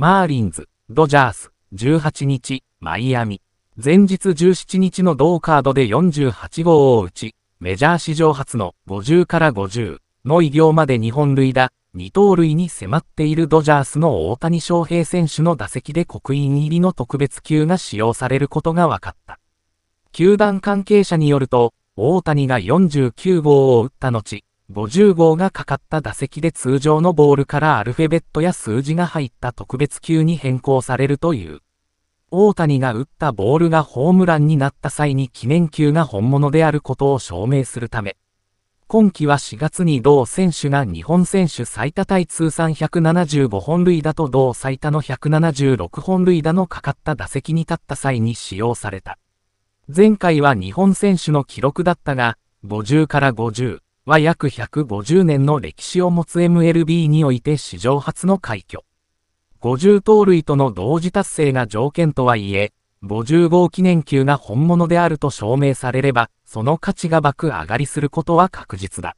マーリンズ、ドジャース、18日、マイアミ。前日17日の同カードで48号を打ち、メジャー史上初の50から50の偉業まで2本塁打、2盗塁に迫っているドジャースの大谷翔平選手の打席で刻印入りの特別級が使用されることが分かった。球団関係者によると、大谷が49号を打った後、50号がかかった打席で通常のボールからアルファベットや数字が入った特別級に変更されるという。大谷が打ったボールがホームランになった際に記念球が本物であることを証明するため。今季は4月に同選手が日本選手最多対通算175本塁打と同最多の176本塁打のかかった打席に立った際に使用された。前回は日本選手の記録だったが、50から50。は約150年の歴史を持つ MLB において史上初の快挙。50盗塁との同時達成が条件とはいえ、50号記念級が本物であると証明されれば、その価値が爆上がりすることは確実だ。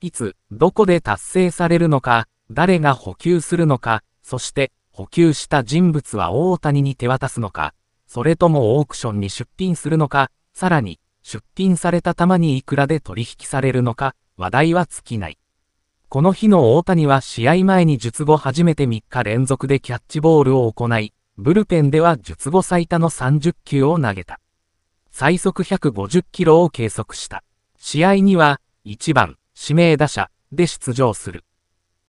いつ、どこで達成されるのか、誰が補給するのか、そして補給した人物は大谷に手渡すのか、それともオークションに出品するのか、さらに出品された玉にいくらで取引されるのか、話題は尽きない。この日の大谷は試合前に術後初めて3日連続でキャッチボールを行い、ブルペンでは術後最多の30球を投げた。最速150キロを計測した。試合には、1番、指名打者で出場する。